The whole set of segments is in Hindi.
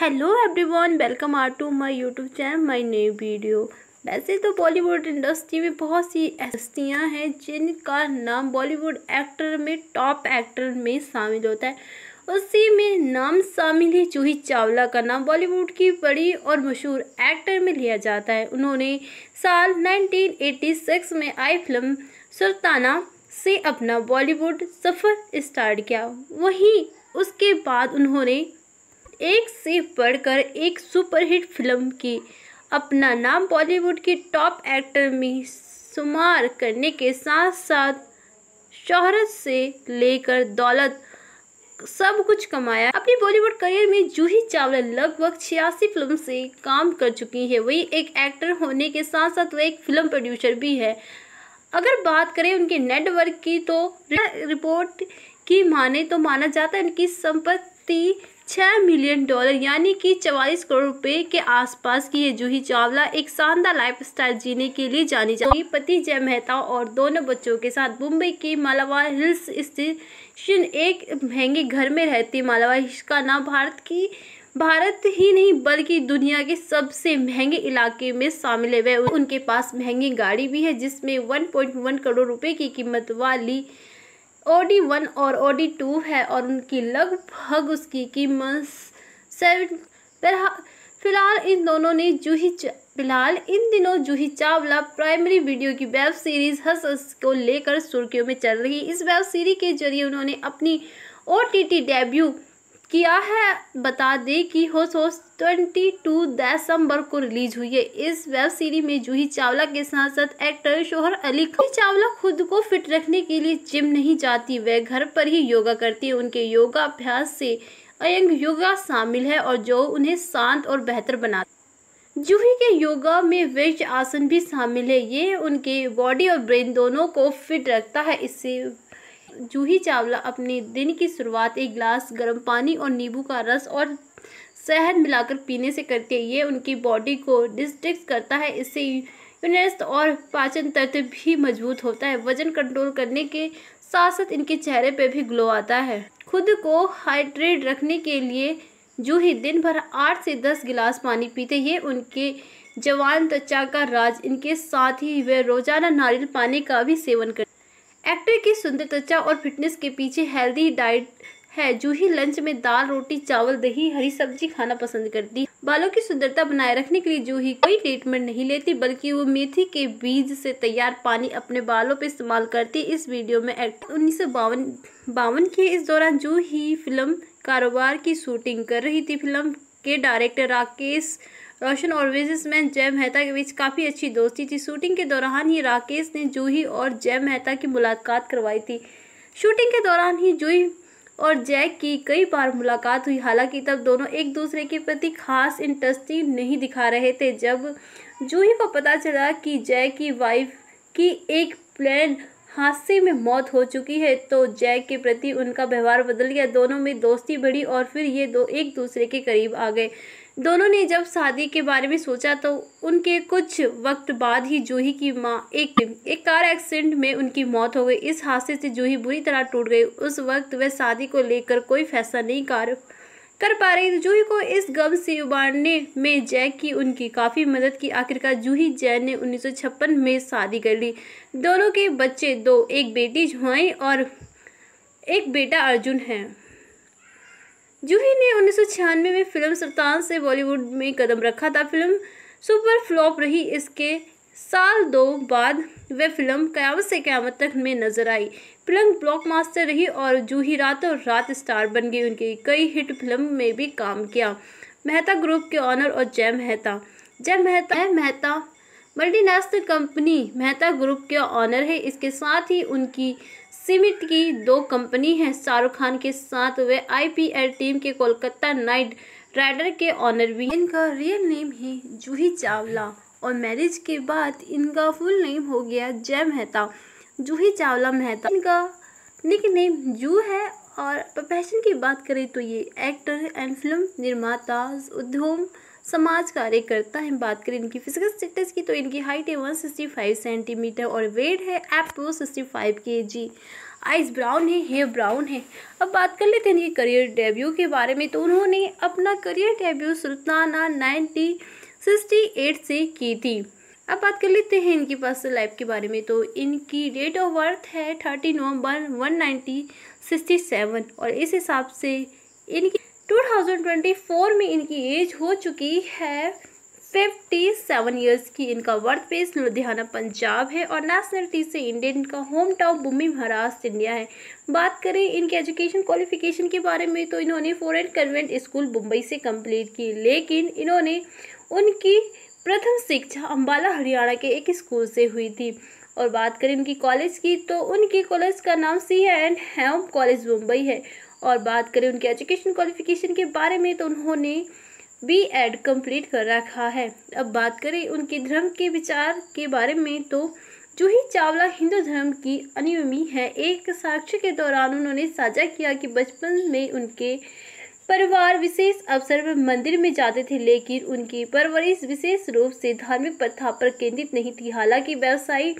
hello everyone welcome are to my YouTube channel my new video वैसे तो बॉलीवुड इंडस्ट्री में बहुत सी हस्तियाँ हैं जिनका नाम बॉलीवुड एक्टर में टॉप एक्टर में शामिल होता है उसी में नाम शामिल है जूही चावला का नाम बॉलीवुड की बड़ी और मशहूर एक्टर में लिया जाता है उन्होंने साल 1986 में आई फिल्म सुल्ताना से अपना बॉलीवुड सफ़र स्टार्ट किया वहीं उसके बाद उन्होंने एक से बढ़कर एक सुपरहिट फिल्म की अपना नाम बॉलीवुड के टॉप एक्टर में शुमार करने के साथ साथ शोहरत से लेकर दौलत सब कुछ कमाया अपने बॉलीवुड करियर में जूही चावला लगभग छियासी फिल्म से काम कर चुकी है वही एक एक्टर होने के साथ साथ वह एक फिल्म प्रोड्यूसर भी है अगर बात करें उनके नेटवर्क की तो रिपोर्ट की माने तो माना जाता है उनकी संपत्ति छः मिलियन डॉलर यानी कि चवालीस करोड़ रुपए के आसपास की ये जूही चावला एक शानदार लाइफस्टाइल जीने के लिए जानी जाती पति जय मेहता और दोनों बच्चों के साथ मुंबई के मालावा हिल्स स्टेशन एक महंगे घर में रहती मालावा हिल्स का नाम भारत की भारत ही नहीं बल्कि दुनिया के सबसे महंगे इलाके में शामिल है वह उनके पास महंगी गाड़ी भी है जिसमें 1.1 करोड़ रुपए की कीमत वाली ओडी वन और ओडी टू है और उनकी लगभग उसकी कीमत सेवन फिलहाल इन दोनों ने जूही फिलहाल इन दिनों जूही चावला प्राइमरी वीडियो की वेब सीरीज़ हस हंस को लेकर सुर्खियों में चल रही इस वेब सीरीज के जरिए उन्होंने अपनी ओ टी डेब्यू किया है बता दें कि हाउस हाउस ट्वेंटी टू दिसंबर को रिलीज हुई है इस वेब सीरीज में जूही चावला के साथ साथ एक्टर शोहर अली खान चावला खुद को फिट रखने के लिए जिम नहीं जाती वह घर पर ही योगा करती है उनके योगा अभ्यास से अयंग योगा शामिल है और जो उन्हें शांत और बेहतर बनाता जूही के योगा में वेज आसन भी शामिल है ये उनके बॉडी और ब्रेन दोनों को फिट रखता है इससे जूही चावला अपने दिन की शुरुआत एक गिलास गर्म पानी और नींबू का रस और शहद मिलाकर पीने से करती है ये उनकी बॉडी को डिस्ट्रिक्स करता है इससे यूनिस्त और पाचन तत्व भी मजबूत होता है वजन कंट्रोल करने के साथ साथ इनके चेहरे पर भी ग्लो आता है खुद को हाइड्रेट रखने के लिए जूही दिन भर आठ से दस गिलास पानी पीते ये उनके जवान त्वचा का राज इनके साथ ही वे रोजाना नारियल पानी का भी सेवन करते एक्टर की सुंदर त्वचा और फिटनेस के पीछे हेल्दी डाइट है जूही लंच में दाल रोटी चावल दही हरी सब्जी खाना पसंद करती बालों की सुंदरता बनाए रखने के लिए जूही कोई ट्रीटमेंट नहीं लेती बल्कि वो मेथी के बीज से तैयार पानी अपने बालों पर इस्तेमाल करती इस वीडियो में एक्टर उन्नीस बावन के इस दौरान जूही फिल्म कारोबार की शूटिंग कर रही थी फिल्म के डायरेक्टर राकेश रोशन और बिजनेसमैन जय मेहता के बीच काफ़ी अच्छी दोस्ती थी शूटिंग के दौरान ही राकेश ने जूही और जय मेहता की मुलाकात करवाई थी शूटिंग के दौरान ही जूही और जय की कई बार मुलाकात हुई हालांकि तब दोनों एक दूसरे के प्रति खास इंटरेस्टिंग नहीं दिखा रहे थे जब जूही को पता चला कि जय की वाइफ की एक प्लेन हादसे में मौत हो चुकी है तो जय के प्रति उनका व्यवहार बदल गया दोनों में दोस्ती बढ़ी और फिर ये दो एक दूसरे के करीब आ गए दोनों ने जब शादी के बारे में सोचा तो उनके कुछ वक्त बाद ही जूही की माँ एक एक कार एक्सीडेंट में उनकी मौत हो गई इस हादसे से जूही बुरी तरह टूट गई उस वक्त वह शादी को लेकर कोई फैसला नहीं कर कर पा रही जूही को इस गम से उबारने में जैक की उनकी काफ़ी मदद की आखिरकार जूही जैन ने 1956 में शादी कर ली दोनों के बच्चे दो एक बेटी जुआई और एक बेटा अर्जुन है जूही ने उन्नीस में फिल्म सुल्तान से बॉलीवुड में कदम रखा था फिल्म सुपर फ्लॉप रही इसके साल दो बाद वह फिल्म क्यामत से क़्यामत तक में नजर आई फिल्म ब्लॉकमास्टर रही और जूही रात और रात स्टार बन गई उनकी कई हिट फिल्म में भी काम किया मेहता ग्रुप के ऑनर और Jay Mehta Jay Mehta Mehta multinational company Mehta group के ऑनर है इसके साथ ही उनकी सीमित की दो कंपनी हैं शाहरुख खान के साथ वे आईपीएल टीम के कोलकाता नाइट राइडर के ऑनर भी इनका रियल नेम है जूही चावला और मैरिज के बाद इनका फुल नेम हो गया जय मेहता जूही चावला मेहता इनका निक नेम जू है और प्रोफेशन की बात करें तो ये एक्टर एंड फिल्म निर्माता उद्योग समाज कार्यकर्ता हैं बात करें इनकी फिजिकल स्टेटस की तो इनकी हाइट है वन सिक्सटी फाइव सेंटीमीटर और वेट है एप टू sixty five K G eyes brown है हेयर ब्राउन है अब बात कर लेते हैं इनके करियर डेब्यू के बारे में तो उन्होंने अपना career debut Sultana nineteen sixty eight से की थी अब बात कर लेते हैं इनकी पर्सनल लाइफ के बारे में तो इनकी डेट ऑफ बर्थ है थर्टी नवंबर वन नाइनटीन सिक्सटी सेवन और इस हिसाब से इनकी 2024 में इनकी एज हो चुकी है 57 इयर्स की इनका बर्थ प्लेस लुधियाना पंजाब है और नेशनलिटी से इंडियन इनका home town Bombay Maharashtra India है बात करें इनके एजुकेशन क्वालिफिकेशन के बारे में तो इन्होंने फॉरेन कन्वेंट स्कूल मुंबई से कंप्लीट की लेकिन इन्होंने उनकी प्रथम शिक्षा अम्बाला हरियाणा के एक स्कूल से हुई थी और बात करें इनकी कॉलेज की तो उनके कॉलेज का नाम Sydenham college Mumbai है और बात करें उनके एजुकेशन क्वालिफिकेशन के बारे में तो उन्होंने बी एड कम्प्लीट कर रखा है अब बात करें उनके धर्म के विचार के बारे में तो जूही चावला हिंदू धर्म की अनुयमी है एक साक्ष्य के दौरान उन्होंने साझा किया कि बचपन में उनके परिवार विशेष अवसर पर मंदिर में जाते थे लेकिन उनकी परवरिश विशेष रूप से धार्मिक प्रथा पर केंद्रित नहीं थी हालांकि व्यवसायी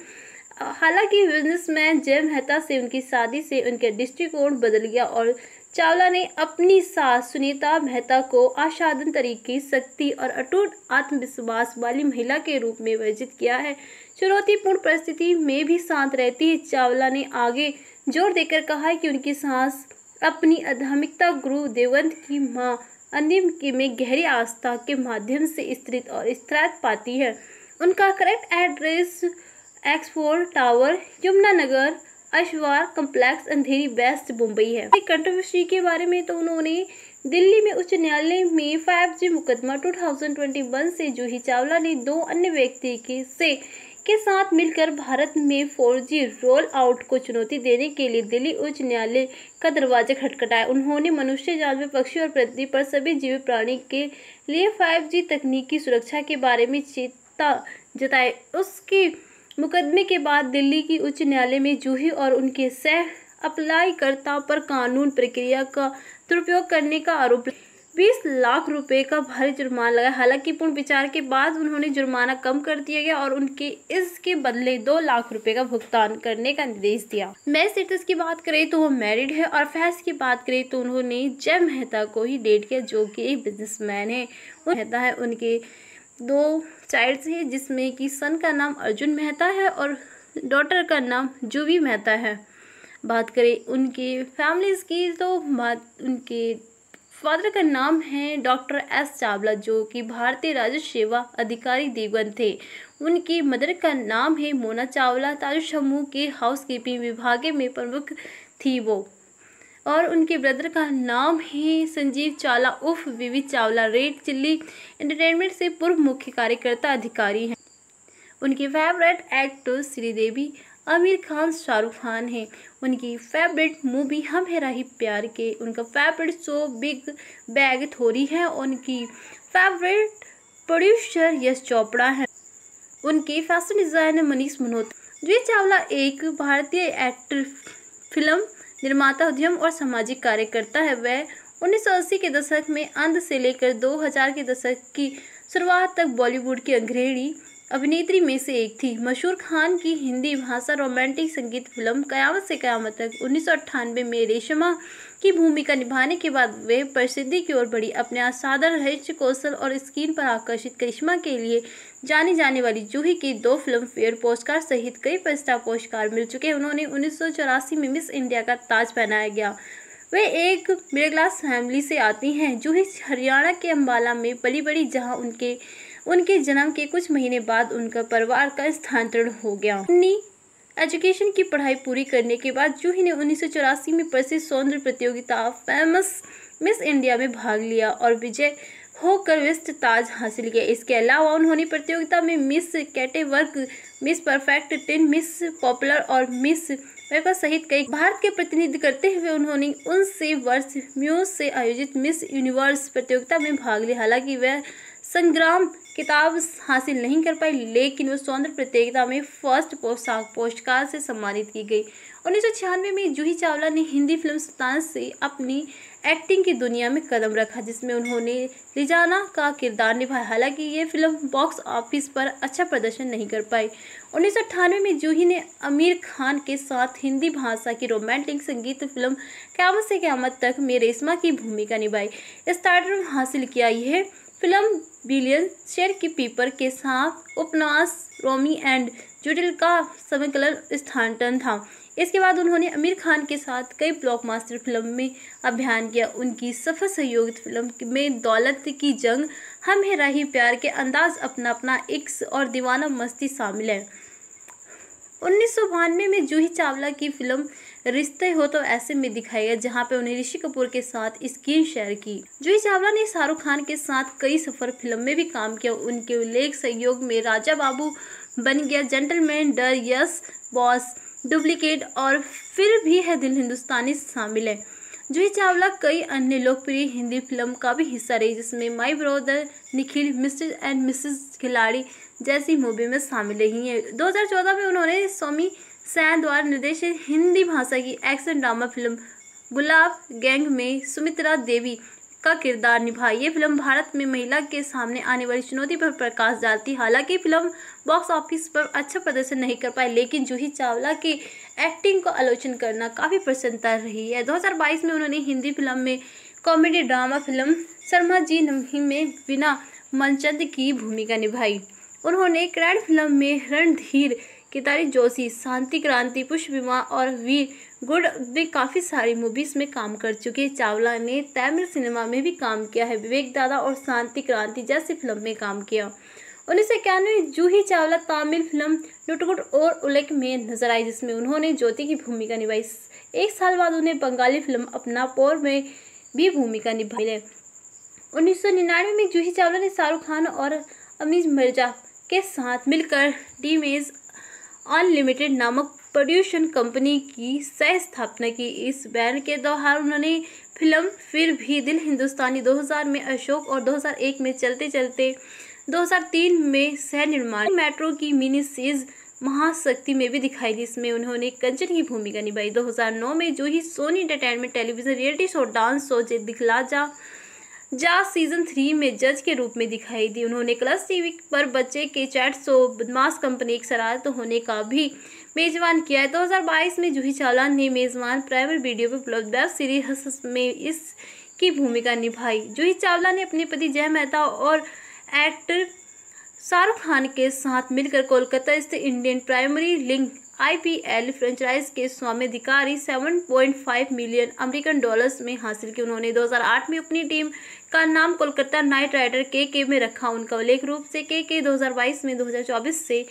हालांकि बिजनेसमैन जय मेहता से उनकी शादी से उनके दृष्टिकोण बदल गया और चावला ने अपनी सास सुनीता मेहता को असाधारण तरीके शक्ति और अटूट आत्मविश्वास वाली महिला के रूप में वर्जित किया है चुनौतीपूर्ण परिस्थिति में भी शांत रहती है चावला ने आगे जोर देकर कहा कि उनकी सास अपनी आध्यात्मिकता गुरु देवंत की माँ अंतिम की में गहरी आस्था के माध्यम से स्त्रित और स्थिरत पाती है उनका correct address X four tower Yamunanagar अशवार कम्प्लेक्स अंधेरी वेस्ट मुंबई है कंट्रोवर्सी के बारे में तो उन्होंने दिल्ली में उच्च न्यायालय में 5G मुकदमा 2021 से जूही चावला ने दो अन्य व्यक्ति के से के साथ मिलकर भारत में 4G रोल आउट को चुनौती देने के लिए दिल्ली उच्च न्यायालय का दरवाजा खटखटाया उन्होंने मनुष्य जानवर पक्षी और पृथ्वी पर सभी जीव प्राणी के लिए फाइव तकनीकी सुरक्षा के बारे में चेता जताए उसकी मुकदमे के बाद दिल्ली की उच्च न्यायालय में जूही और उनके सह करता पर कानून प्रक्रिया का दुरुपयोग करने का आरोप बीस लाख रुपए का भारी जुर्माना लगा हालांकि पूर्ण विचार के बाद उन्होंने जुर्माना कम कर दिया गया और उनके इसके बदले दो लाख रुपए का भुगतान करने का निर्देश दिया मैं स्टेटस की बात करें तो वो मैरिड है और फैस की बात करें तो उन्होंने जय मेहता को ही डेट किया जो कि एक बिजनेसमैन है मेहता है उनके दो चाइल्ड्स हैं जिसमें कि सन का नाम अर्जुन मेहता है और डॉटर का नाम जूवी मेहता है बात करें उनके फैमिलीज़ की तो बात उनके फादर का नाम है डॉक्टर एस चावला जो कि भारतीय राजस्व सेवा अधिकारी देवगन थे उनकी मदर का नाम है मोना चावला ताजु समूह के हाउस कीपिंग विभाग में प्रमुख थी वो और उनके ब्रदर का नाम है संजीव चावला उफ Vivi Chawla red chilli entertainment से पूर्व मुख्य कार्यकर्ता अधिकारी हैं उनके फेवरेट एक्टर श्रीदेवी आमिर खान शाहरुख खान हैं उनकी फेवरेट मूवी हम है राही प्यार के उनका फेवरेट शो बिग बैग थोरी है उनकी फेवरेट प्रोड्यूसर यश चोपड़ा है उनके फैशन डिज़ाइनर मनीष मल्होत्रा जी चावला एक भारतीय एक्टर फिल्म निर्माता उद्यम और सामाजिक कार्यकर्ता है वह 1980 के दशक में अंत से लेकर 2000 के दशक की शुरुआत तक बॉलीवुड की अग्रणी अभिनेत्री में से एक थी मशहूर खान की हिंदी भाषा रोमांटिक संगीत फिल्म कयामत से कयामत तक उन्नीस में रेशमा की भूमिका निभाने के बाद वे प्रसिद्धि की ओर बढ़ी अपने असाधारण रहस्य कौशल और स्क्रीन पर आकर्षित करिश्मा के लिए जानी जाने वाली जूही की दो फिल्म फेयर पुरस्कार सहित कई प्रस्ताव पुरस्कार मिल चुके हैं उन्होंने उन्नीस में मिस इंडिया का ताज पहनाया गया वे एक मिडिल क्लास फैमिली से आती हैं जूही हरियाणा के अम्बाला में पली बड़ी जहाँ उनके उनके जन्म के कुछ महीने बाद उनका परिवार का स्थानांतरण हो गया अपनी एजुकेशन की पढ़ाई पूरी करने के बाद जूही ने उन्नीस में प्रसिद्ध सौंदर्य प्रतियोगिता फेमस मिस इंडिया में भाग लिया और विजय होकर विश्व ताज हासिल किया इसके अलावा उन्होंने प्रतियोगिता में miss catwalk miss perfect ten miss popular और मिस अमेरिका सहित कई भारत के प्रतिनिधि करते हुए उन्होंने उनसे वर्ष म्यूज से आयोजित मिस यूनिवर्स प्रतियोगिता में भाग लिया हालांकि वह संग्राम किताब हासिल नहीं कर पाई लेकिन वह स्वतंत्र प्रतियोगिता में फर्स्ट पोशाक पुरस्कार से सम्मानित की गई उन्नीस में जूही चावला ने हिंदी फिल्म सुल्तान से अपनी एक्टिंग की दुनिया में कदम रखा जिसमें उन्होंने रिजाना का किरदार निभाया हालांकि ये फिल्म बॉक्स ऑफिस पर अच्छा प्रदर्शन नहीं कर पाई उन्नीस में जूही ने आमिर खान के साथ हिंदी भाषा की रोमांटिक संगीत फिल्म क्यामत से क्यामत तक में रेशमा की भूमिका निभाई स्टार्टर हासिल किया यह फिल्म बिलियन शेर की पीपर के साथ उपन्यास रोमी एंड जुटिल का संकलन स्थान था इसके बाद उन्होंने आमिर खान के साथ कई ब्लॉक मास्टर फिल्म में अभियान किया उनकी सफल सहयोग फिल्म में दौलत की जंग हम है राही प्यार के अंदाज अपना अपना इक्स और दीवाना मस्ती शामिल है उन्नीस में जूही चावला की फिल्म रिश्ते हो तो ऐसे में दिखाई गई जहाँ पे उन्हें ऋषि कपूर के साथ स्क्रीन शेयर की जूही चावला ने शाहरुख खान के साथ कई सफर फिल्म में भी काम किया उनके उल्लेख सहयोग में राजा बाबू बन गया जेंटलमैन डर यस बॉस डुप्लीकेट और फिर भी है दिल हिंदुस्तानी शामिल है जूही चावला कई अन्य लोकप्रिय हिंदी फिल्म का भी हिस्सा रही जिसमें my brother Nikhil mister and missus Khiladi जैसी मूवी में शामिल रही हैं 2014 में उन्होंने स्वामी सैन द्वारा निर्देशित हिंदी भाषा की action drama film Gulaab gang में सुमित्रा देवी का किरदार निभाई ये फिल्म भारत में महिला के सामने आने वाली चुनौती पर प्रकाश डालती हालांकि फिल्म बॉक्स ऑफिस पर अच्छा प्रदर्शन नहीं कर पाई लेकिन जूही चावला की एक्टिंग को आलोचन करना काफ़ी प्रसन्नता रही है 2022 में उन्होंने हिंदी फिल्म में comedy drama film Sharma ji नमी में बिना मनचंद की भूमिका निभाई उन्होंने क्रैंड फिल्म में रणधीर कितारी जोशी शांति क्रांति पुष्प विमा और वीर गुड ने काफ़ी सारी मूवीज़ में काम कर चुके हैं चावला ने तमिल सिनेमा में भी काम किया है विवेक दादा और शांति क्रांति जैसी फिल्म में काम किया उन्नीस सौ इक्यानवे जूही चावला तमिल फिल्म नुटगुट और उलक में नजर आई जिसमें उन्होंने ज्योति की भूमिका निभाई एक साल बाद उन्हें बंगाली फिल्म अपना पोर में भी भूमिका निभाई है उन्नीस में जूही चावला ने शाहरुख खान और अमीज मिर्जा के साथ मिलकर डीमेज अनलिमिटेड नामक प्रोड्यूशन कंपनी की सह स्थापना की इस बैन के दौरान उन्होंने फिल्म फिर भी दिल हिंदुस्तानी 2000 में अशोक और 2001 में चलते चलते 2003 में सह निर्माण मेट्रो की मिनी सीरीज महाशक्ति में भी दिखाई दी इसमें उन्होंने कंचन की भूमिका निभाई 2009 में जो ही Sony Entertainment Television reality show dance show जे दिखला जा जा सीजन थ्री में जज के रूप में दिखाई दी उन्होंने क्लस टीवी पर बच्चे के चैट शो बदमाश कंपनी एक शरारत होने का भी मेज़बान किया है 2022 में जूही चावला ने मेज़बान प्राइवेट वीडियो पर उपलब्ध वेब सीरीज में इस की भूमिका निभाई जूही चावला ने अपने पति जय मेहता और एक्टर शाहरुख खान के साथ मिलकर कोलकाता स्थित Indian Premier League IPL franchise के स्वामिधिकारी 7.5 मिलियन अमेरिकन डॉलर्स में हासिल की उन्होंने 2008 में अपनी टीम का नाम कोलकाता नाइट राइडर के के में रखा उनका उल्लेख रूप से के के 2022 में 2024 से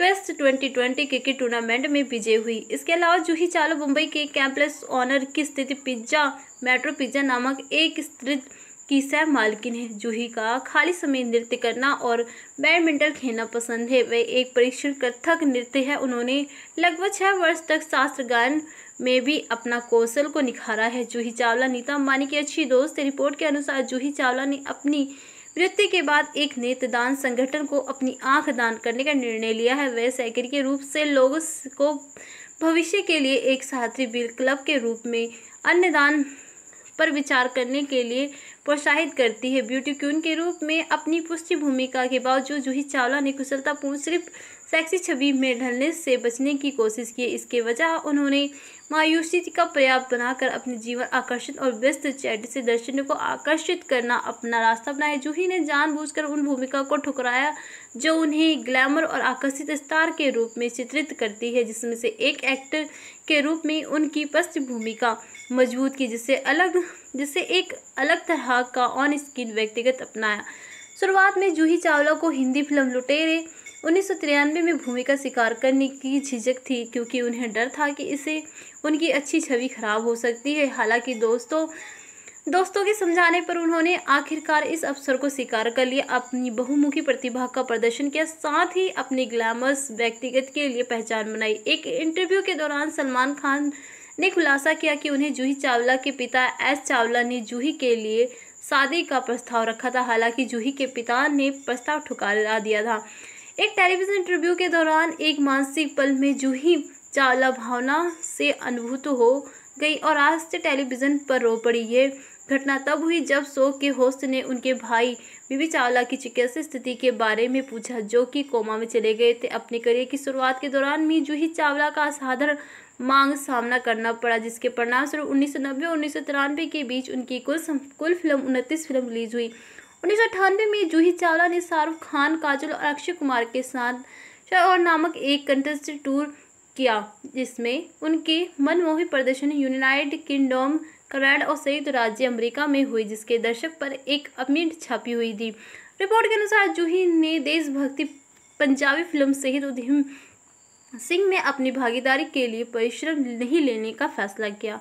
टेस्ट 2020 क्रिकेट टूर्नामेंट में विजय हुई इसके अलावा जूही चालो मुंबई के कैंपलेस ऑनर की स्थिति पिज्जा मेट्रो पिज्जा नामक एक स्त्रित की सह मालकिन है जूही का खाली समय नृत्य करना और बैडमिंटन खेलना पसंद है वह एक परीक्षण कथक नृत्य है उन्होंने लगभग छः वर्ष तक शास्त्र गायन में भी अपना कौशल को निखारा है जूही चावला नीता अंबानी की अच्छी दोस्त रिपोर्ट के अनुसार जूही चावला ने अपनी मृत्यु के बाद एक नेतदान संगठन को अपनी आंख दान करने का निर्णय लिया है वह के रूप से लोगों को भविष्य के लिए एक साथी बिल क्लब के रूप में अन्य दान पर विचार करने के लिए प्रोत्साहित करती है ब्यूटी क्वीन के रूप में अपनी पुष्टि भूमिका के बावजूद जूही चावला ने कुशलतापूर्ण सिर्फ सेक्सी छवि में ढलने से बचने की कोशिश की इसके वजह उन्होंने मायूसी का पर्याप्त बनाकर अपने जीवन आकर्षित और व्यस्त चैट से दर्शकों को आकर्षित करना अपना रास्ता बनाया जूही ने जानबूझकर उन भूमिका को ठुकराया जो उन्हें ग्लैमर और आकर्षित स्टार के रूप में चित्रित करती है जिसमें से एक एक्टर के रूप में उनकी पृष्ठ भूमिका मजबूत की जिससे अलग जिससे एक अलग तरह का ऑन स्क्रीन व्यक्तिगत अपनाया शुरुआत में जूही चावला को हिंदी फिल्म लुटेरे उन्नीस में भूमिका स्वीकार करने की झिझक थी क्योंकि उन्हें डर था कि इससे उनकी अच्छी छवि खराब हो सकती है हालांकि दोस्तों दोस्तों के समझाने पर उन्होंने आखिरकार इस अवसर को स्वीकार कर लिया अपनी बहुमुखी प्रतिभा का प्रदर्शन किया साथ ही अपनी ग्लैमरस व्यक्तिगत के लिए पहचान बनाई एक इंटरव्यू के दौरान सलमान खान ने खुलासा किया कि उन्हें जूही चावला के पिता एस चावला ने जूही के लिए शादी का प्रस्ताव रखा था हालांकि जूही के पिता ने प्रस्ताव ठुकरा दिया था एक टेलीविज़न इंटरव्यू के दौरान एक मानसिक पल में जूही चावला भावना से अनुभूत हो गई और आज से टेलीविज़न पर रो पड़ी है घटना तब हुई जब शो के होस्ट ने उनके भाई बीबी चावला की चिकित्सा स्थिति के बारे में पूछा जो कि कोमा में चले गए थे अपने करियर की शुरुआत के दौरान मी जूही चावला का असाधारण मांग सामना करना पड़ा जिसके परिणाम स्वरूप उन्नीस सौ नब्बे के बीच उनकी कुल कुल फिल्म उनतीस फिल्म रिलीज हुई उन्नीस सौ अठानवे में जूही चावला ने शाहरुख खान काजल और अक्षय कुमार के साथ और नामक एक कंटेस्ट टूर किया जिसमें उनके मनमोहित प्रदर्शन यूनाइटेड किंगडम कनाडा और संयुक्त राज्य अमेरिका में हुए जिसके दर्शक पर एक अमीट छापी हुई थी रिपोर्ट के अनुसार जूही ने देशभक्ति पंजाबी फिल्म सहित उद्यम सिंह ने अपनी भागीदारी के लिए परिश्रम नहीं लेने का फैसला किया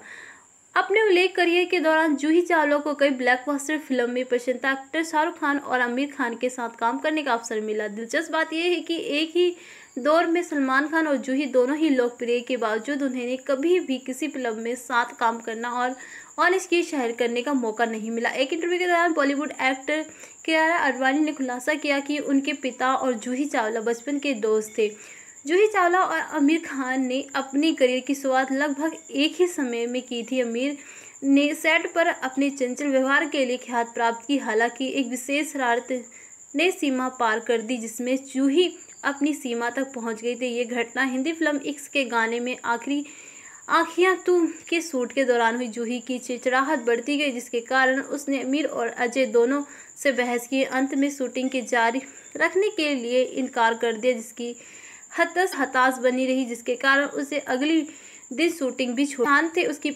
अपने उल्लेख करियर के दौरान जूही चावला को कई ब्लैकबस्टर फिल्म में प्रशंता एक्टर शाहरुख खान और आमिर खान के साथ काम करने का अवसर मिला दिलचस्प बात यह है कि एक ही दौर में सलमान खान और जूही दोनों ही लोकप्रिय के बावजूद उन्हें कभी भी किसी फिल्म में साथ काम करना और ऑन स्क्रीन शहर करने का मौका नहीं मिला एक इंटरव्यू के दौरान बॉलीवुड एक्टर के अडवाणी ने खुलासा किया कि उनके पिता और जूही चावला बचपन के दोस्त थे जूही चावला और आमिर खान ने अपने करियर की शुरुआत लगभग एक ही समय में की थी आमिर ने सेट पर अपने चंचल व्यवहार के लिए ख्यात प्राप्त की हालांकि एक विशेष शरारत ने सीमा पार कर दी जिसमें जूही अपनी सीमा तक पहुंच गई थी ये घटना हिंदी फिल्म इक्स के गाने में आखिरी आखियां तू के शूट के दौरान हुई जूही की चिचड़ाहट बढ़ती गई जिसके कारण उसने अमीर और अजय दोनों से बहस की अंत में शूटिंग के जारी रखने के लिए इनकार कर दिया जिसकी हतस हताश बनी रही जिसके कारण उसे अगली दिन शूटिंग भी छोड़ खान थे उसकी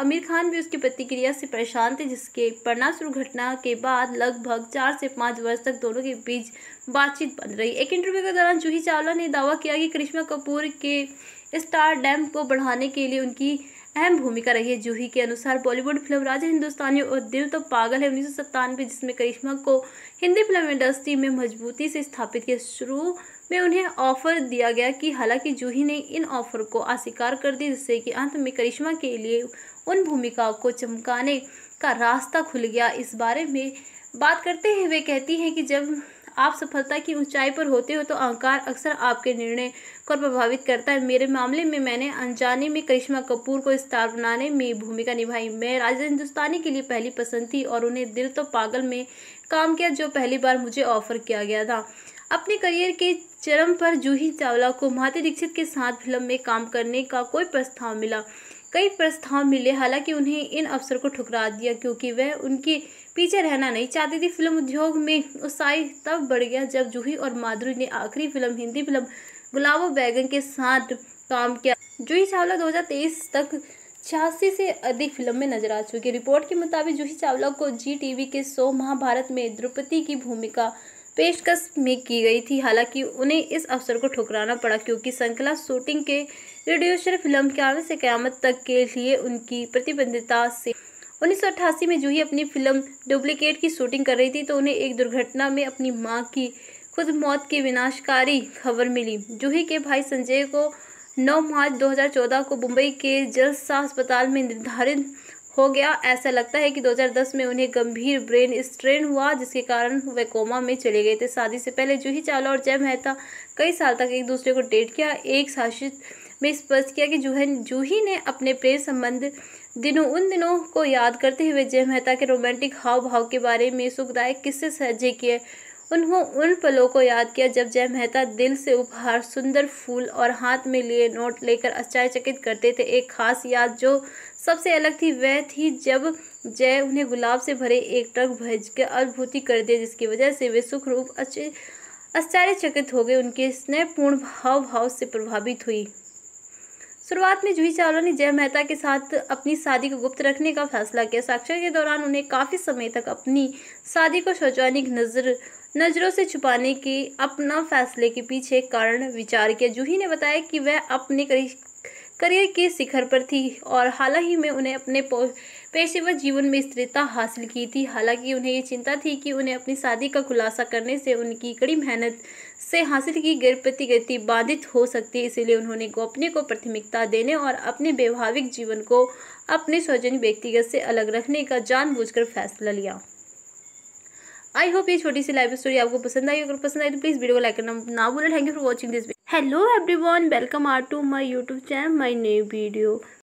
आमिर खान भी उसकी प्रतिक्रिया से परेशान थे जिसके परिणामस्वरूप घटना के बाद लगभग चार से पाँच वर्ष तक दोनों के बीच बातचीत बन रही एक इंटरव्यू के दौरान जूही चावला ने दावा किया कि करिश्मा कपूर के स्टार डैम को बढ़ाने के लिए उनकी अहम भूमिका रही है जूही के अनुसार बॉलीवुड फिल्म राजा हिंदुस्तानी और दिल तो पागल है उन्नीस जिसमें करिश्मा को हिंदी फिल्म इंडस्ट्री में मजबूती से स्थापित किया शुरू में उन्हें ऑफर दिया गया कि हालांकि जूही ने इन ऑफर को अस्वीकार कर दिया जिससे कि अंत में करिश्मा के लिए उन भूमिकाओं को चमकाने का रास्ता खुल गया इस बारे में बात करते हुए वे कहती हैं कि जब आप सफलता की ऊंचाई पर होते हो तो अहंकार अक्सर आपके निर्णय को प्रभावित करता है मेरे मामले में मैंने अनजाने में करिश्मा कपूर को स्टार बनाने में भूमिका निभाई मैं राजा हिंदुस्तानी के लिए पहली पसंद थी और उन्हें दिल तो पागल में काम किया जो पहली बार मुझे ऑफर किया गया था अपने करियर के चरम पर जूही चावला को महाते दीक्षित के साथ फिल्म में काम करने का कोई प्रस्ताव मिला कई प्रस्ताव मिले हालांकि उन्हें इन अवसर को ठुकरा दिया क्योंकि वह उनके पीछे रहना नहीं चाहती थी फिल्म उद्योग में उत्साही तब बढ़ गया जब जूही और माधुरी ने आखिरी फिल्म हिंदी फिल्म गुलाबो बैगन के साथ काम किया जूही चावला दो तक छियासी से अधिक फिल्म में नजर आ चुकी रिपोर्ट के मुताबिक जूही चावला को जी टीवी के शो महाभारत में द्रौपदी की भूमिका पेशकश में की गई थी हालांकि उन्हें इस अवसर को ठुकराना पड़ा क्योंकि श्रृंखला शूटिंग के रेडियोशन फिल्म के आने से क़्यामत तक के लिए उनकी प्रतिबद्धता से उन्नीस में जूही अपनी फिल्म डुप्लीकेट की शूटिंग कर रही थी तो उन्हें एक दुर्घटना में अपनी माँ की खुद मौत की विनाशकारी खबर मिली जूही के भाई संजय को 9 मार्च 2014 को मुंबई के जलसा अस्पताल में निर्धारित हो गया ऐसा लगता है कि 2010 में उन्हें गंभीर ब्रेन स्ट्रेन हुआ जिसके कारण वे कोमा में चले गए थे शादी से पहले जूही चावला और जय मेहता कई साल तक एक दूसरे को डेट किया एक साक्षित में स्पष्ट किया कि जूह जूही ने अपने प्रेम संबंध दिनों उन दिनों को याद करते हुए जय मेहता के रोमांटिक हाव भाव के बारे में सुखदायक किस्से सज्जे किए उन्हों उन पलों को याद किया जब जय मेहता दिल से उपहार सुंदर फूल और हाथ में लिए नोट लेकर आश्चर्यचकित करते थे एक खास याद जो सबसे अलग थी वह थी जब जय उन्हें गुलाब से भरे एक ट्रक भेज के अनुभूति कर दिया जिसकी वजह से वे सुख रूप आश्चर्यचकित हो गए उनके स्नेहपूर्ण भाव भाव से प्रभावित हुई शुरुआत में जूही चावला ने जय मेहता के साथ अपनी शादी को गुप्त रखने का फैसला किया साक्षर के दौरान उन्हें काफ़ी समय तक अपनी शादी को शौचानिक नजर नज़रों से छुपाने के अपना फैसले के पीछे कारण विचार किया जूही ने बताया कि वह अपने करियर के शिखर पर थी और हाल ही में उन्हें अपने पेशेवर जीवन में स्थिरता हासिल की थी हालांकि उन्हें ये चिंता थी कि उन्हें अपनी शादी का खुलासा करने से उनकी कड़ी मेहनत से हासिल की गई प्रतिगति बाधित हो सकती है इसीलिए उन्होंने गोपनीय को प्राथमिकता देने और अपने वैवाहिक जीवन को अपने सौजन्य व्यक्तिगत से अलग रखने का जानबूझकर फैसला लिया आई होप ये छोटी सी लाइफ स्टोरी आपको पसंद आई अगर पसंद आई तो प्लीज़ वीडियो को लाइक करना ना बोले thank you for watching this hello everyone welcome are to my YouTube channel my new video